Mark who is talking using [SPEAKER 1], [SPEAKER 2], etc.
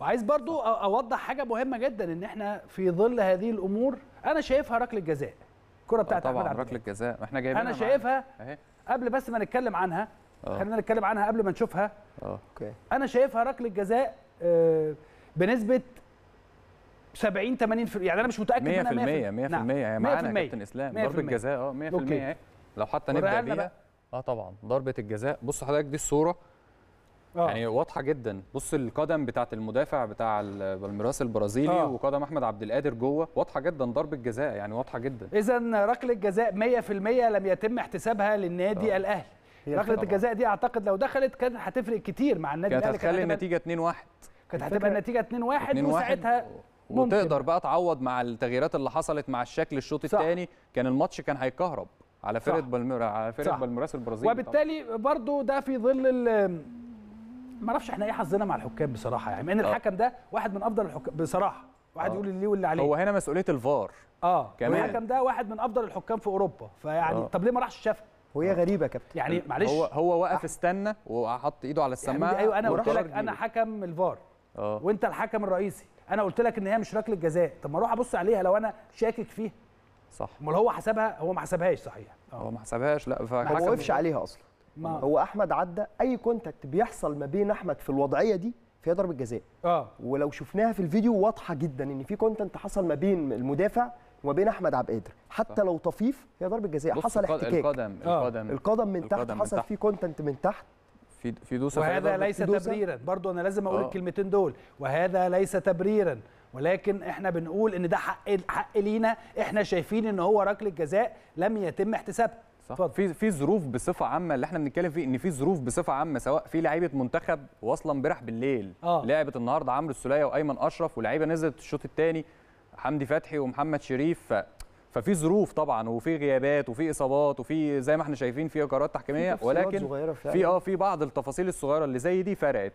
[SPEAKER 1] وعايز برضو اوضح حاجه مهمه جدا ان احنا في ظل هذه الامور انا شايفها ركله جزاء الكره آه، بتاعت طبعا
[SPEAKER 2] ركله جزاء احنا جايبينها انا شايفها
[SPEAKER 1] قبل بس ما نتكلم عنها آه. خلينا نتكلم عنها قبل ما نشوفها اه اوكي انا شايفها ركله جزاء آه، بنسبه 70 80 في... يعني انا مش متاكد 100% منها 100% 100% هي نعم. معانا كابتن اسلام ضربه جزاء اه 100%
[SPEAKER 2] لو حتى نبدا بيها اه طبعا ضربه الجزاء بص حضرتك دي الصوره آه. يعني واضحه جدا بص القدم بتاعه المدافع بتاع بالميراس البرازيلي آه. وقدم احمد عبد القادر جوه واضحه جدا ضربه جزاء يعني واضحه جدا
[SPEAKER 1] اذا ركله جزاء 100% لم يتم احتسابها للنادي آه. الاهلي ركله الجزاء دي اعتقد لو دخلت كانت هتفرق كتير مع النادي الاهلي كانت هتخلي النتيجه 2-1 كانت هتبقى النتيجه 2-1 وساعتها
[SPEAKER 2] ممكن. وتقدر بقى تعوض مع التغييرات اللي حصلت مع الشكل الشوط الثاني كان الماتش كان هيتكهرب على فرقه بالميرا على فرقه بالميراس البرازيلي وبالتالي
[SPEAKER 1] برضو ده في ظل ما اعرفش احنا ايه حظنا مع الحكام بصراحه يعني ان آه. الحكم ده واحد من افضل الحكام بصراحه واحد آه. يقول اللي واللي عليه هو هنا
[SPEAKER 2] مسؤوليه الفار اه كمان الحكم
[SPEAKER 1] ده واحد من افضل الحكام في اوروبا فيعني آه. طب ليه ما راحش شافها وهي غريبه يا كابتن يعني معلش هو هو وقف استنى وحط ايده على يعني السماعه يعني ايوه انا قلت لك انا حكم الفار أوه. وانت الحكم الرئيسي انا قلت لك ان هي مش ركله جزاء طب ما اروح ابص عليها لو انا شاكك فيها صح امال هو حسبها هو ما حسبهاش صحيح أوه. هو ما حسبهاش لا فالحكم ما وقفش عليها اصلا ما. هو احمد عدى اي كونتاكت بيحصل ما بين احمد في الوضعيه دي فيها ضربه جزاء اه ولو شفناها في الفيديو واضحه جدا ان في كونتنت حصل ما بين المدافع وما بين احمد عبد القادر حتى لو طفيف هي ضربه جزاء حصل احتكاك القدم آه. القدم القدم من تحت القدم حصل في كونتنت من تحت في في دوسه وهذا ليس تبريرا برضو انا لازم اقول آه. الكلمتين دول وهذا ليس تبريرا ولكن احنا بنقول ان ده حق حق لينا احنا شايفين ان هو ركله جزاء لم يتم احتسابها صح في في ظروف بصفه عامه اللي احنا
[SPEAKER 2] بنتكلم فيه ان في ظروف بصفه عامه سواء في لعيبه منتخب واصلا امبارح بالليل آه. لعبت النهارده عمرو السوليه وايمن اشرف ولاعيبه نزلت الشوط الثاني حمدي فتحي ومحمد شريف ف... ففي ظروف طبعا وفي غيابات وفي اصابات وفي زي ما احنا شايفين في قرارات تحكيميه ولكن في اه في بعض التفاصيل الصغيره اللي زي دي فرقت